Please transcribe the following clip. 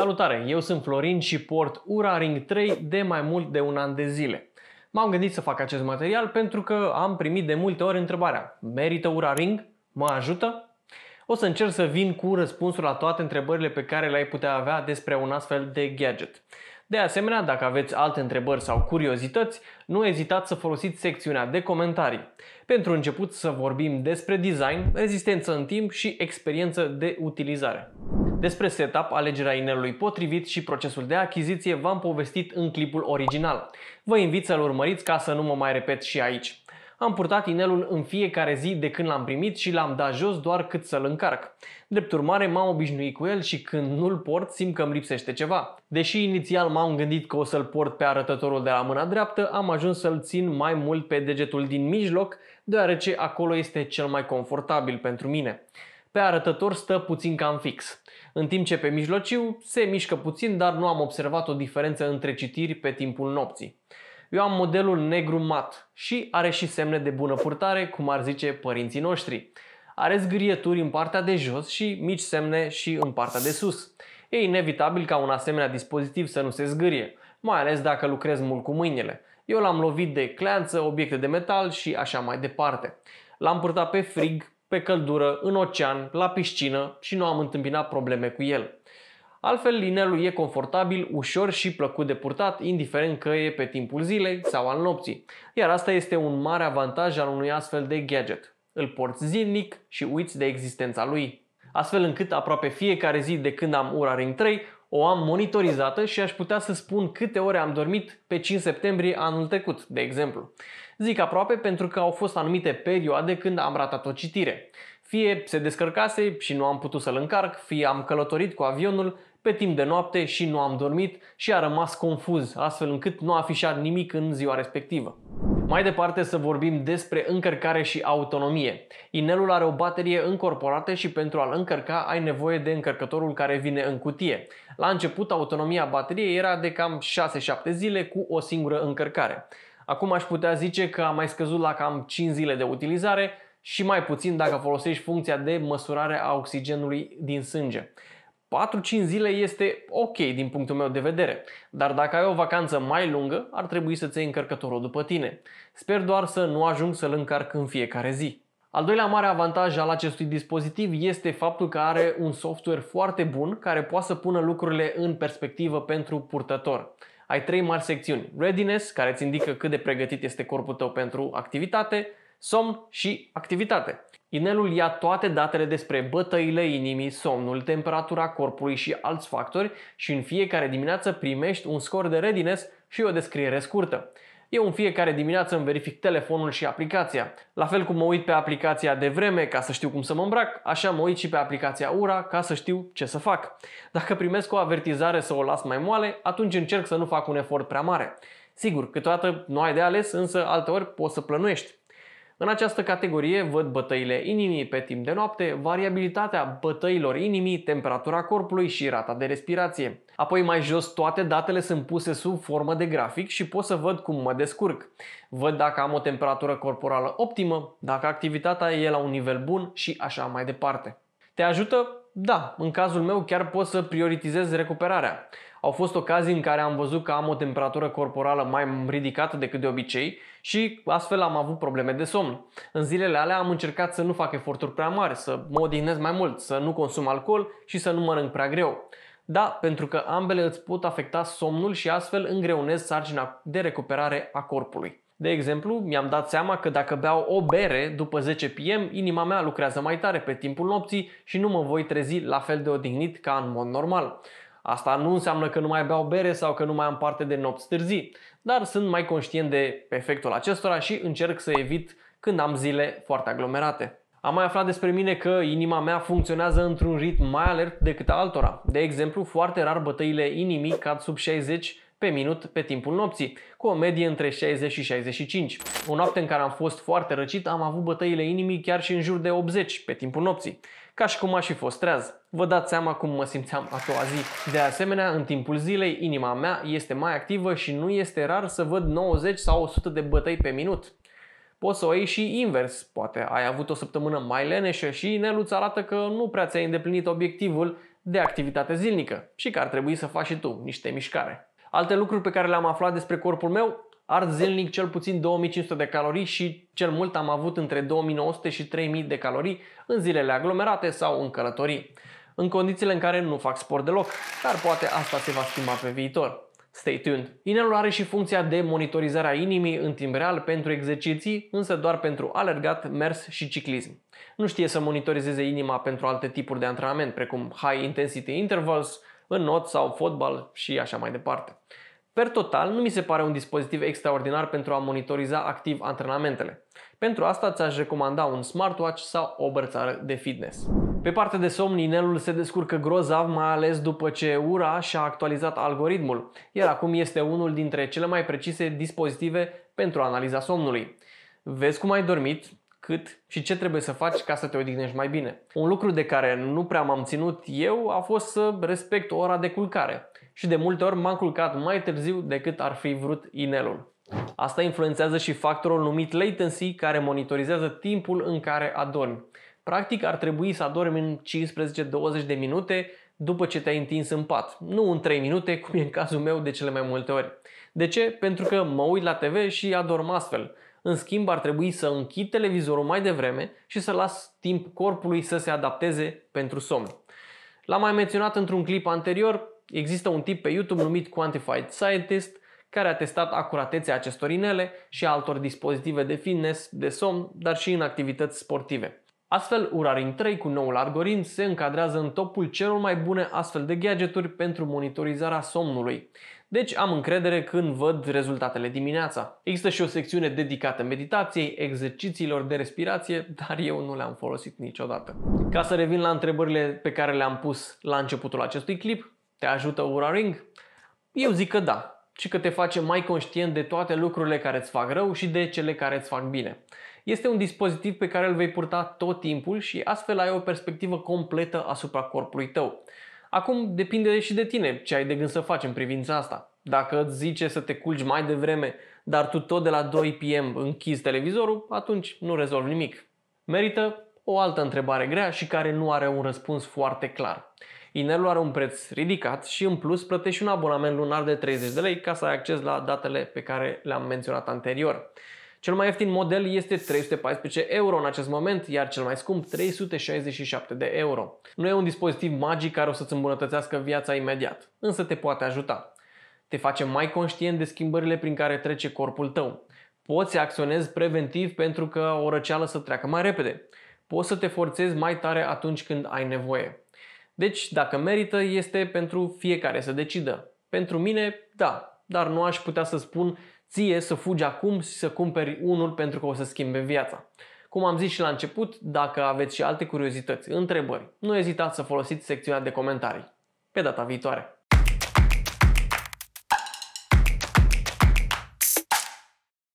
Salutare, eu sunt Florin și port Ura Ring 3 de mai mult de un an de zile. M-am gândit să fac acest material pentru că am primit de multe ori întrebarea Merită Ura Ring? Mă ajută? O să încerc să vin cu răspunsul la toate întrebările pe care le-ai putea avea despre un astfel de gadget. De asemenea, dacă aveți alte întrebări sau curiozități, nu ezitați să folosiți secțiunea de comentarii. Pentru început să vorbim despre design, rezistență în timp și experiență de utilizare. Despre setup, alegerea inelului potrivit și procesul de achiziție v-am povestit în clipul original. Vă invit să-l urmăriți ca să nu mă mai repet și aici. Am purtat inelul în fiecare zi de când l-am primit și l-am dat jos doar cât să-l încarc. Drept urmare, m-am obișnuit cu el și când nu-l port, simt că îmi lipsește ceva. Deși inițial m-am gândit că o să-l port pe arătătorul de la mâna dreaptă, am ajuns să-l țin mai mult pe degetul din mijloc, deoarece acolo este cel mai confortabil pentru mine. Pe arătător stă puțin cam fix în timp ce pe mijlociu se mișcă puțin, dar nu am observat o diferență între citiri pe timpul nopții. Eu am modelul negru-mat și are și semne de bună purtare, cum ar zice părinții noștri. Are zgârieturi în partea de jos și mici semne și în partea de sus. E inevitabil ca un asemenea dispozitiv să nu se zgârie, mai ales dacă lucrez mult cu mâinile. Eu l-am lovit de cleanță, obiecte de metal și așa mai departe. L-am purtat pe frig, pe căldură, în ocean, la piscină și nu am întâmpinat probleme cu el. Altfel, linelul e confortabil, ușor și plăcut de purtat, indiferent că e pe timpul zilei sau al nopții. Iar asta este un mare avantaj al unui astfel de gadget. Îl porți zilnic și uiți de existența lui. Astfel încât aproape fiecare zi de când am Ura Ring 3 o am monitorizată și aș putea să spun câte ore am dormit pe 5 septembrie anul trecut, de exemplu. Zic aproape pentru că au fost anumite perioade când am ratat o citire. Fie se descărcase și nu am putut să-l încarc, fie am călătorit cu avionul pe timp de noapte și nu am dormit și a rămas confuz, astfel încât nu a afișat nimic în ziua respectivă. Mai departe să vorbim despre încărcare și autonomie. Inelul are o baterie încorporată și pentru a-l încărca ai nevoie de încărcătorul care vine în cutie. La început, autonomia bateriei era de cam 6-7 zile cu o singură încărcare. Acum aș putea zice că a mai scăzut la cam 5 zile de utilizare și mai puțin dacă folosești funcția de măsurare a oxigenului din sânge. 4-5 zile este ok din punctul meu de vedere, dar dacă ai o vacanță mai lungă, ar trebui să-ți iei încărcătorul după tine. Sper doar să nu ajung să-l încarc în fiecare zi. Al doilea mare avantaj al acestui dispozitiv este faptul că are un software foarte bun care poate să pună lucrurile în perspectivă pentru purtător. Ai trei mari secțiuni, Readiness, care îți indică cât de pregătit este corpul tău pentru activitate, somn și activitate. Inelul ia toate datele despre bătăile inimii, somnul, temperatura corpului și alți factori și în fiecare dimineață primești un scor de readiness și o descriere scurtă. Eu în fiecare dimineață îmi verific telefonul și aplicația. La fel cum mă uit pe aplicația de vreme ca să știu cum să mă îmbrac, așa mă uit și pe aplicația URA ca să știu ce să fac. Dacă primesc o avertizare să o las mai moale, atunci încerc să nu fac un efort prea mare. Sigur, câteodată nu ai de ales, însă alteori poți să plănuiești. În această categorie văd bătăile inimii pe timp de noapte, variabilitatea bătăilor inimii, temperatura corpului și rata de respirație. Apoi mai jos toate datele sunt puse sub formă de grafic și pot să văd cum mă descurc. Văd dacă am o temperatură corporală optimă, dacă activitatea e la un nivel bun și așa mai departe. Te ajută? Da, în cazul meu chiar pot să prioritizez recuperarea. Au fost ocazii în care am văzut că am o temperatură corporală mai ridicată decât de obicei și astfel am avut probleme de somn. În zilele alea am încercat să nu fac eforturi prea mari, să mă odihnesc mai mult, să nu consum alcool și să nu mănânc prea greu. Da, pentru că ambele îți pot afecta somnul și astfel îngreunez sarcina de recuperare a corpului. De exemplu, mi-am dat seama că dacă beau o bere după 10 pm, inima mea lucrează mai tare pe timpul nopții și nu mă voi trezi la fel de odihnit ca în mod normal. Asta nu înseamnă că nu mai beau bere sau că nu mai am parte de nopți târzii, dar sunt mai conștient de efectul acestora și încerc să evit când am zile foarte aglomerate. Am mai aflat despre mine că inima mea funcționează într-un ritm mai alert decât altora. De exemplu, foarte rar bătăile inimii cad sub 60 pe minut pe timpul nopții, cu o medie între 60 și 65. O noapte în care am fost foarte răcit, am avut bătăile inimii chiar și în jur de 80 pe timpul nopții ca și cum aș fi fost treaz. Vă dați seama cum mă simțeam a doua zi. De asemenea, în timpul zilei, inima mea este mai activă și nu este rar să văd 90 sau 100 de bătăi pe minut. Poți să o iei și invers. Poate ai avut o săptămână mai leneșă și inelul arată că nu prea ți-ai îndeplinit obiectivul de activitate zilnică și că ar trebui să faci și tu niște mișcare. Alte lucruri pe care le-am aflat despre corpul meu ard zilnic cel puțin 2500 de calorii și cel mult am avut între 2900 și 3000 de calorii în zilele aglomerate sau în călătorii. În condițiile în care nu fac sport deloc, dar poate asta se va schimba pe viitor. Stay tuned! Inelul are și funcția de monitorizare a inimii în timp real pentru exerciții, însă doar pentru alergat, mers și ciclism. Nu știe să monitorizeze inima pentru alte tipuri de antrenament, precum high intensity intervals, în not sau fotbal și așa mai departe. Per total, nu mi se pare un dispozitiv extraordinar pentru a monitoriza activ antrenamentele. Pentru asta ți-aș recomanda un smartwatch sau o brățară de fitness. Pe partea de somn, inelul se descurcă grozav, mai ales după ce URA și-a actualizat algoritmul, iar acum este unul dintre cele mai precise dispozitive pentru analiza somnului. Vezi cum ai dormit, cât și ce trebuie să faci ca să te odihnești mai bine. Un lucru de care nu prea m-am ținut eu a fost să respect ora de culcare și de multe ori m-am culcat mai târziu decât ar fi vrut inelul. Asta influențează și factorul numit latency care monitorizează timpul în care adormi. Practic ar trebui să adormi în 15-20 de minute după ce te-ai întins în pat, nu în 3 minute, cum e în cazul meu de cele mai multe ori. De ce? Pentru că mă uit la TV și adorm astfel. În schimb, ar trebui să închid televizorul mai devreme și să las timp corpului să se adapteze pentru somn. L-am mai menționat într-un clip anterior, există un tip pe YouTube numit Quantified Scientist care a testat acuratețea acestor inele și a altor dispozitive de fitness, de somn, dar și în activități sportive. Astfel, Uraring 3 cu noul algoritm se încadrează în topul celor mai bune astfel de gadgeturi pentru monitorizarea somnului deci am încredere când văd rezultatele dimineața. Există și o secțiune dedicată meditației, exercițiilor de respirație, dar eu nu le-am folosit niciodată. Ca să revin la întrebările pe care le-am pus la începutul acestui clip, te ajută Ura Ring? Eu zic că da, ci că te face mai conștient de toate lucrurile care îți fac rău și de cele care îți fac bine. Este un dispozitiv pe care îl vei purta tot timpul și astfel ai o perspectivă completă asupra corpului tău. Acum depinde și de tine ce ai de gând să faci în privința asta. Dacă îți zice să te culci mai devreme, dar tu tot de la 2 pm închizi televizorul, atunci nu rezolvi nimic. Merită o altă întrebare grea și care nu are un răspuns foarte clar. Inelul are un preț ridicat și în plus plătești un abonament lunar de 30 de lei ca să ai acces la datele pe care le-am menționat anterior. Cel mai ieftin model este 314 euro în acest moment, iar cel mai scump 367 de euro. Nu e un dispozitiv magic care o să-ți îmbunătățească viața imediat, însă te poate ajuta. Te face mai conștient de schimbările prin care trece corpul tău. Poți să acționezi preventiv pentru că o răceală să treacă mai repede. Poți să te forțezi mai tare atunci când ai nevoie. Deci, dacă merită, este pentru fiecare să decidă. Pentru mine, da, dar nu aș putea să spun ție să fugi acum și să cumperi unul pentru că o să schimbe viața. Cum am zis și la început, dacă aveți și alte curiozități, întrebări, nu ezitați să folosiți secțiunea de comentarii. Pe data viitoare!